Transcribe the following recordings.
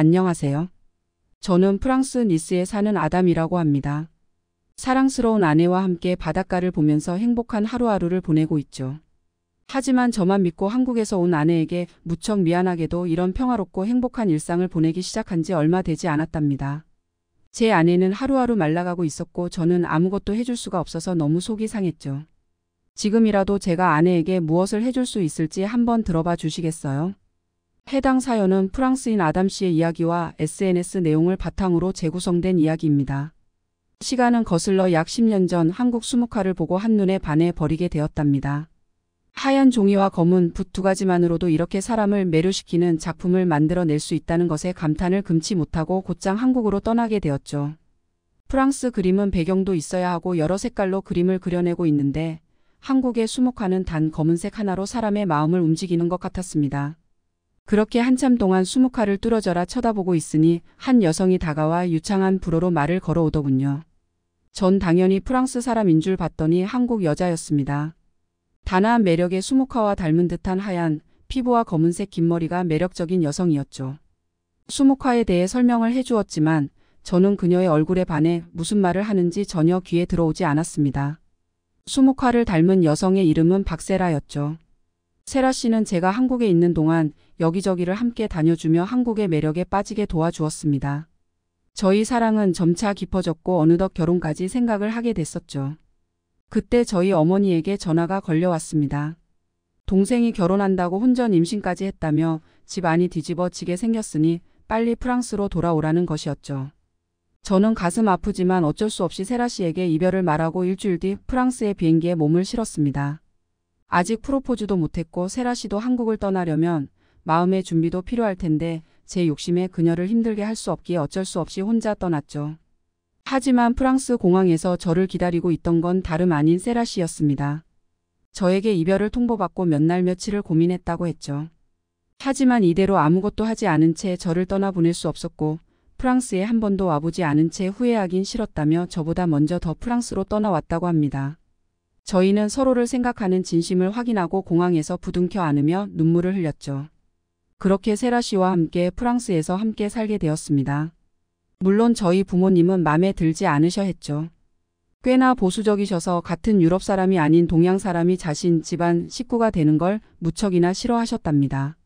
안녕하세요. 저는 프랑스 니스에 사는 아담이라고 합니다. 사랑스러운 아내와 함께 바닷가를 보면서 행복한 하루하루를 보내고 있죠. 하지만 저만 믿고 한국에서 온 아내에게 무척 미안하게도 이런 평화롭고 행복한 일상을 보내기 시작한 지 얼마 되지 않았답니다. 제 아내는 하루하루 말라가고 있었고 저는 아무것도 해줄 수가 없어서 너무 속이 상했죠. 지금이라도 제가 아내에게 무엇을 해줄 수 있을지 한번 들어봐 주시겠어요? 해당 사연은 프랑스인 아담 씨의 이야기와 SNS 내용을 바탕으로 재구성된 이야기입니다. 시간은 거슬러 약 10년 전 한국 수묵화를 보고 한눈에 반해 버리게 되었답니다. 하얀 종이와 검은 붓 두 가지만으로도 이렇게 사람을 매료시키는 작품을 만들어낼 수 있다는 것에 감탄을 금치 못하고 곧장 한국으로 떠나게 되었죠. 프랑스 그림은 배경도 있어야 하고 여러 색깔로 그림을 그려내고 있는데 한국의 수묵화는단 검은색 하나로 사람의 마음을 움직이는 것 같았습니다. 그렇게 한참 동안 수묵화를 뚫어져라 쳐다보고 있으니 한 여성이 다가와 유창한 불어로 말을 걸어오더군요. 전 당연히 프랑스 사람인 줄 봤더니 한국 여자였습니다. 단아한 매력의 수묵화와 닮은 듯한 하얀 피부와 검은색 긴 머리가 매력적인 여성이었죠. 수묵화에 대해 설명을 해주었지만 저는 그녀의 얼굴에 반해 무슨 말을 하는지 전혀 귀에 들어오지 않았습니다. 수묵화를 닮은 여성의 이름은 박세라였죠. 세라 씨는 제가 한국에 있는 동안 여기저기를 함께 다녀주며 한국의 매력에 빠지게 도와주었습니다. 저희 사랑은 점차 깊어졌고 어느덧 결혼까지 생각을 하게 됐었죠. 그때 저희 어머니에게 전화가 걸려왔습니다. 동생이 결혼한다고 혼전 임신까지 했다며 집안이 뒤집어지게 생겼으니 빨리 프랑스로 돌아오라는 것이었죠. 저는 가슴 아프지만 어쩔 수 없이 세라 씨에게 이별을 말하고 일주일 뒤 프랑스의 비행기에 몸을 실었습니다. 아직 프로포즈도 못했고 세라 씨도 한국을 떠나려면 마음의 준비도 필요할 텐데 제 욕심에 그녀를 힘들게 할 수 없기에 어쩔 수 없이 혼자 떠났죠. 하지만 프랑스 공항에서 저를 기다리고 있던 건 다름 아닌 세라 씨였습니다. 저에게 이별을 통보받고 몇 날 며칠을 고민했다고 했죠. 하지만 이대로 아무것도 하지 않은 채 저를 떠나보낼 수 없었고 프랑스에 한 번도 와보지 않은 채 후회하긴 싫었다며 저보다 먼저 더 프랑스로 떠나왔다고 합니다. 저희는 서로를 생각하는 진심을 확인하고 공항에서 부둥켜 안으며 눈물을 흘렸죠. 그렇게 세라 씨와 함께 프랑스에서 함께 살게 되었습니다. 물론 저희 부모님은 마음에 들지 않으셔 했죠. 꽤나 보수적이셔서 같은 유럽 사람이 아닌 동양 사람이 자신 집안 식구가 되는 걸 무척이나 싫어하셨답니다.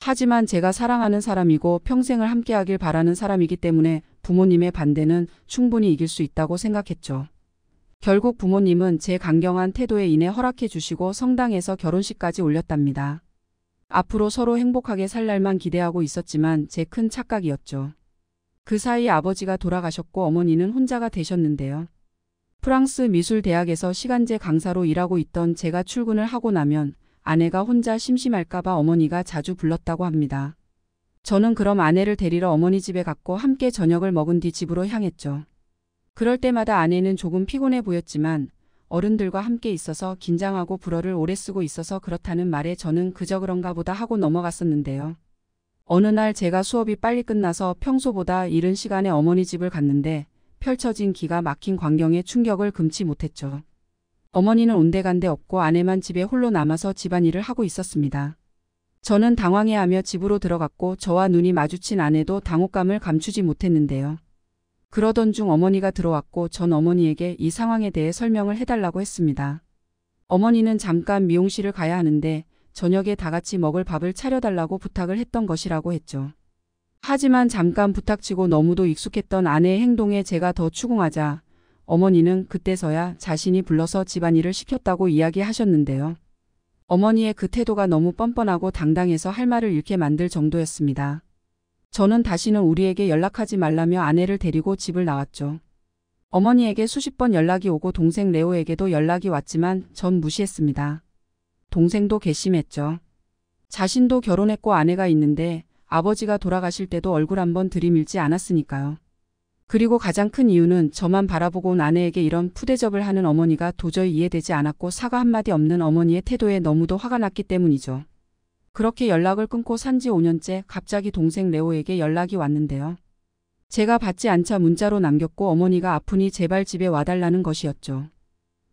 하지만 제가 사랑하는 사람이고 평생을 함께하길 바라는 사람이기 때문에 부모님의 반대는 충분히 이길 수 있다고 생각했죠. 결국 부모님은 제 강경한 태도에 인해 허락해 주시고 성당에서 결혼식까지 올렸답니다. 앞으로 서로 행복하게 살 날만 기대하고 있었지만 제 큰 착각이었죠. 그 사이 아버지가 돌아가셨고 어머니는 혼자가 되셨는데요. 프랑스 미술대학에서 시간제 강사로 일하고 있던 제가 출근을 하고 나면 아내가 혼자 심심할까봐 어머니가 자주 불렀다고 합니다. 저는 그럼 아내를 데리러 어머니 집에 갔고 함께 저녁을 먹은 뒤 집으로 향했죠. 그럴 때마다 아내는 조금 피곤해 보였지만 어른들과 함께 있어서 긴장하고 불어를 오래 쓰고 있어서 그렇다는 말에 저는 그저 그런가 보다 하고 넘어갔었는데요. 어느 날 제가 수업이 빨리 끝나서 평소보다 이른 시간에 어머니 집을 갔는데 펼쳐진 기가 막힌 광경에 충격을 금치 못했죠. 어머니는 온데간데 없고 아내만 집에 홀로 남아서 집안일을 하고 있었습니다. 저는 당황해하며 집으로 들어갔고 저와 눈이 마주친 아내도 당혹감을 감추지 못했는데요. 그러던 중 어머니가 들어왔고 전 어머니에게 이 상황에 대해 설명을 해달라고 했습니다. 어머니는 잠깐 미용실을 가야 하는데 저녁에 다 같이 먹을 밥을 차려달라고 부탁을 했던 것이라고 했죠. 하지만 잠깐 부탁치고 너무도 익숙했던 아내의 행동에 제가 더 추궁하자 어머니는 그때서야 자신이 불러서 집안일을 시켰다고 이야기하셨는데요. 어머니의 그 태도가 너무 뻔뻔하고 당당해서 할 말을 잃게 만들 정도였습니다. 저는 다시는 우리에게 연락하지 말라며 아내를 데리고 집을 나왔죠. 어머니에게 수십 번 연락이 오고 동생 레오에게도 연락이 왔지만 전 무시했습니다. 동생도 괘씸했죠. 자신도 결혼했고 아내가 있는데 아버지가 돌아가실 때도 얼굴 한번 들이밀지 않았으니까요. 그리고 가장 큰 이유는 저만 바라보고 온 아내에게 이런 푸대접을 하는 어머니가 도저히 이해되지 않았고 사과 한마디 없는 어머니의 태도에 너무도 화가 났기 때문이죠. 그렇게 연락을 끊고 산 지 5년째 갑자기 동생 레오에게 연락이 왔는데요. 제가 받지 않자 문자로 남겼고 어머니가 아프니 제발 집에 와달라는 것이었죠.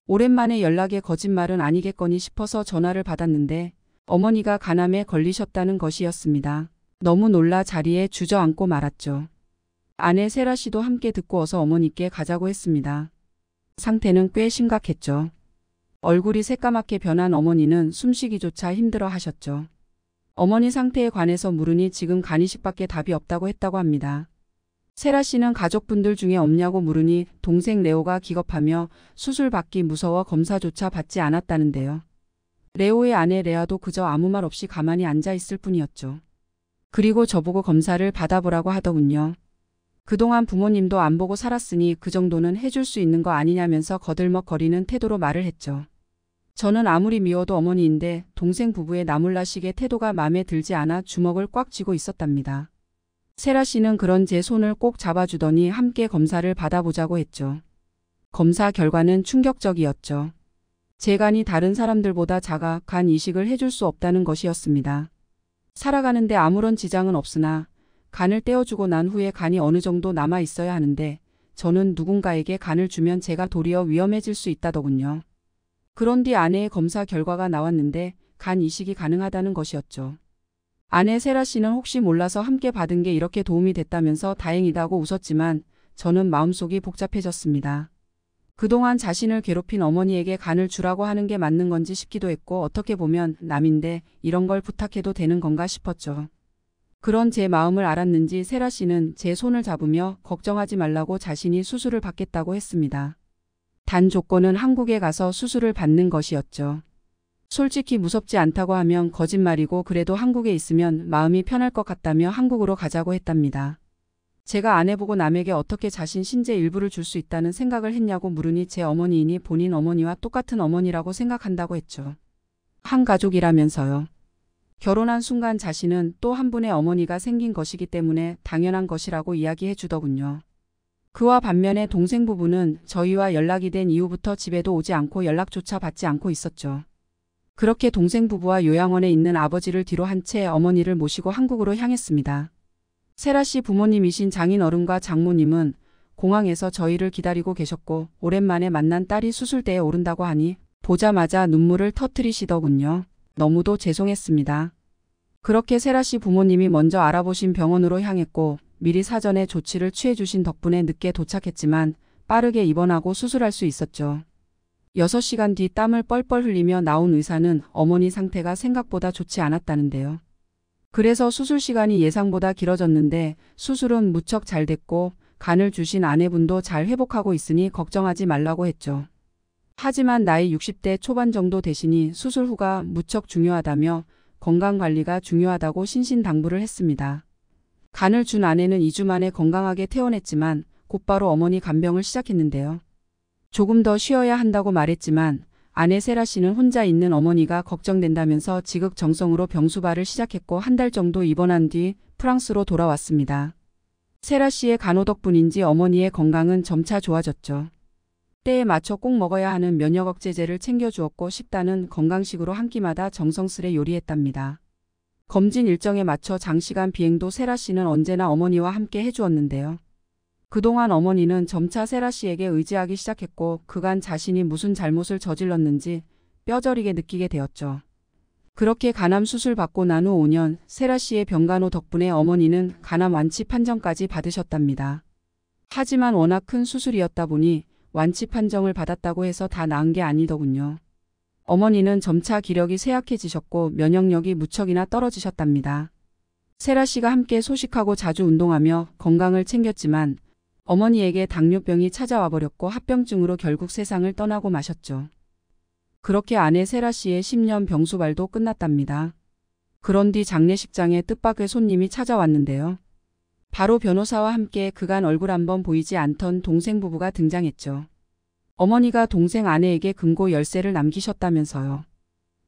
오랜만에 연락에 거짓말은 아니겠거니 싶어서 전화를 받았는데 어머니가 간암에 걸리셨다는 것이었습니다. 너무 놀라 자리에 주저앉고 말았죠. 아내 세라 씨도 함께 듣고 어서 어머니께 가자고 했습니다. 상태는 꽤 심각했죠. 얼굴이 새까맣게 변한 어머니는 숨쉬기조차 힘들어 하셨죠. 어머니 상태에 관해서 물으니 지금 간이식밖에 답이 없다고 했다고 합니다. 세라 씨는 가족분들 중에 없냐고 물으니 동생 레오가 기겁하며 수술 받기 무서워 검사조차 받지 않았다는데요. 레오의 아내 레아도 그저 아무 말 없이 가만히 앉아 있을 뿐이었죠. 그리고 저보고 검사를 받아보라고 하더군요. 그동안 부모님도 안 보고 살았으니 그 정도는 해줄 수 있는 거 아니냐면서 거들먹거리는 태도로 말을 했죠. 저는 아무리 미워도 어머니인데 동생 부부의 나물라식의 태도가 마음에 들지 않아 주먹을 꽉 쥐고 있었답니다. 세라 씨는 그런 제 손을 꼭 잡아주더니 함께 검사를 받아보자고 했죠. 검사 결과는 충격적이었죠. 제 간이 다른 사람들보다 작아 간 이식을 해줄 수 없다는 것이었습니다. 살아가는데 아무런 지장은 없으나 간을 떼어주고 난 후에 간이 어느 정도 남아 있어야 하는데 저는 누군가에게 간을 주면 제가 도리어 위험해질 수 있다더군요. 그런 뒤 아내의 검사 결과가 나왔는데 간 이식이 가능하다는 것이었죠. 아내 세라 씨는 혹시 몰라서 함께 받은 게 이렇게 도움이 됐다면서 다행이다고 웃었지만 저는 마음속이 복잡해졌습니다. 그동안 자신을 괴롭힌 어머니에게 간을 주라고 하는 게 맞는 건지 싶기도 했고 어떻게 보면 남인데 이런 걸 부탁해도 되는 건가 싶었죠. 그런 제 마음을 알았는지 세라 씨는 제 손을 잡으며 걱정하지 말라고 자신이 수술을 받겠다고 했습니다. 단 조건은 한국에 가서 수술을 받는 것이었죠. 솔직히 무섭지 않다고 하면 거짓말이고 그래도 한국에 있으면 마음이 편할 것 같다며 한국으로 가자고 했답니다. 제가 아내보고 남에게 어떻게 자신 신재 일부를 줄 수 있다는 생각을 했냐고 물으니 제 어머니이니 본인 어머니와 똑같은 어머니라고 생각한다고 했죠. 한 가족이라면서요. 결혼한 순간 자신은 또 한 분의 어머니가 생긴 것이기 때문에 당연한 것이라고 이야기해 주더군요. 그와 반면에 동생 부부는 저희와 연락이 된 이후부터 집에도 오지 않고 연락조차 받지 않고 있었죠. 그렇게 동생 부부와 요양원에 있는 아버지를 뒤로 한 채 어머니를 모시고 한국으로 향했습니다. 세라 씨 부모님이신 장인 어른과 장모님은 공항에서 저희를 기다리고 계셨고 오랜만에 만난 딸이 수술대에 오른다고 하니 보자마자 눈물을 터트리시더군요. 너무도 죄송했습니다. 그렇게 세라 씨 부모님이 먼저 알아보신 병원으로 향했고 미리 사전에 조치를 취해주신 덕분에 늦게 도착했지만 빠르게 입원하고 수술할 수 있었죠. 6시간 뒤 땀을 뻘뻘 흘리며 나온 의사는 어머니 상태가 생각보다 좋지 않았다는데요. 그래서 수술 시간이 예상보다 길어졌는데 수술은 무척 잘 됐고 간을 주신 아내분도 잘 회복하고 있으니 걱정하지 말라고 했죠. 하지만 나이 60대 초반 정도 되시니 수술 후가 무척 중요하다며 건강관리가 중요하다고 신신당부를 했습니다. 간을 준 아내는 2주 만에 건강하게 퇴원했지만 곧바로 어머니 간병을 시작했는데요. 조금 더 쉬어야 한다고 말했지만 아내 세라 씨는 혼자 있는 어머니가 걱정된다면서 지극정성으로 병수발을 시작했고 한 달 정도 입원한 뒤 프랑스로 돌아왔습니다. 세라 씨의 간호 덕분인지 어머니의 건강은 점차 좋아졌죠. 때에 맞춰 꼭 먹어야 하는 면역 억제제를 챙겨주었고 식단은 건강식으로 한 끼마다 정성스레 요리했답니다. 검진 일정에 맞춰 장시간 비행도 세라 씨는 언제나 어머니와 함께 해주었는데요. 그동안 어머니는 점차 세라 씨에게 의지하기 시작했고 그간 자신이 무슨 잘못을 저질렀는지 뼈저리게 느끼게 되었죠. 그렇게 간암 수술 받고 난 후 5년 세라 씨의 병간호 덕분에 어머니는 간암 완치 판정까지 받으셨답니다. 하지만 워낙 큰 수술이었다 보니 완치 판정을 받았다고 해서 다 나은 게 아니더군요. 어머니는 점차 기력이 쇠약해지셨고 면역력이 무척이나 떨어지셨답니다. 세라 씨가 함께 소식하고 자주 운동하며 건강을 챙겼지만 어머니에게 당뇨병이 찾아와 버렸고 합병증으로 결국 세상을 떠나고 마셨죠. 그렇게 아내 세라 씨의 10년 병수발도 끝났답니다. 그런 뒤 장례식장에 뜻밖의 손님이 찾아왔는데요. 바로 변호사와 함께 그간 얼굴 한번 보이지 않던 동생 부부가 등장했죠. 어머니가 동생 아내에게 금고 열쇠를 남기셨다면서요.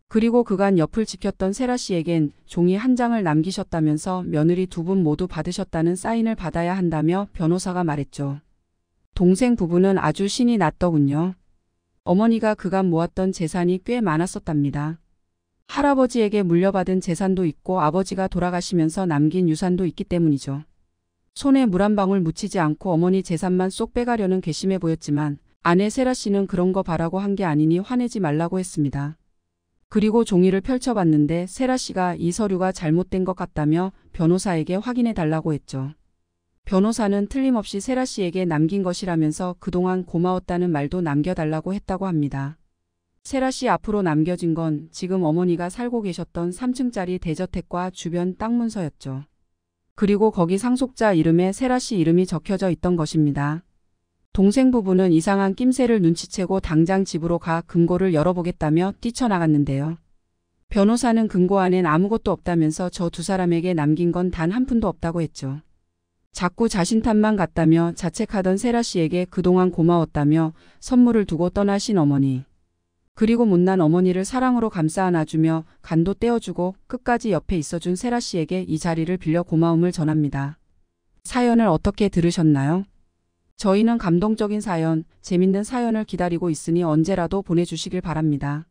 그리고 그간 옆을 지켰던 세라 씨에겐 종이 한 장을 남기셨다면서 며느리 두 분 모두 받으셨다는 사인을 받아야 한다며 변호사가 말했죠. 동생 부부는 아주 신이 났더군요. 어머니가 그간 모았던 재산이 꽤 많았었답니다. 할아버지에게 물려받은 재산도 있고 아버지가 돌아가시면서 남긴 유산도 있기 때문이죠. 손에 물 한 방울 묻히지 않고 어머니 재산만 쏙 빼가려는 괘씸해 보였지만 아내 세라 씨는 그런 거 바라고 한 게 아니니 화내지 말라고 했습니다. 그리고 종이를 펼쳐봤는데 세라 씨가 이 서류가 잘못된 것 같다며 변호사에게 확인해 달라고 했죠. 변호사는 틀림없이 세라 씨에게 남긴 것이라면서 그동안 고마웠다는 말도 남겨달라고 했다고 합니다. 세라 씨 앞으로 남겨진 건 지금 어머니가 살고 계셨던 3층짜리 대저택과 주변 땅 문서였죠. 그리고 거기 상속자 이름에 세라 씨 이름이 적혀져 있던 것입니다. 동생 부부는 이상한 낌새를 눈치채고 당장 집으로 가 금고를 열어보겠다며 뛰쳐나갔는데요. 변호사는 금고 안엔 아무것도 없다면서 저 두 사람에게 남긴 건 단 한 푼도 없다고 했죠. 자꾸 자신 탓만 갔다며 자책하던 세라 씨에게 그동안 고마웠다며 선물을 두고 떠나신 어머니. 그리고 못난 어머니를 사랑으로 감싸 안아주며 간도 떼어주고 끝까지 옆에 있어준 세라 씨에게 이 자리를 빌려 고마움을 전합니다. 사연을 어떻게 들으셨나요? 저희는 감동적인 사연, 재밌는 사연을 기다리고 있으니 언제라도 보내주시길 바랍니다.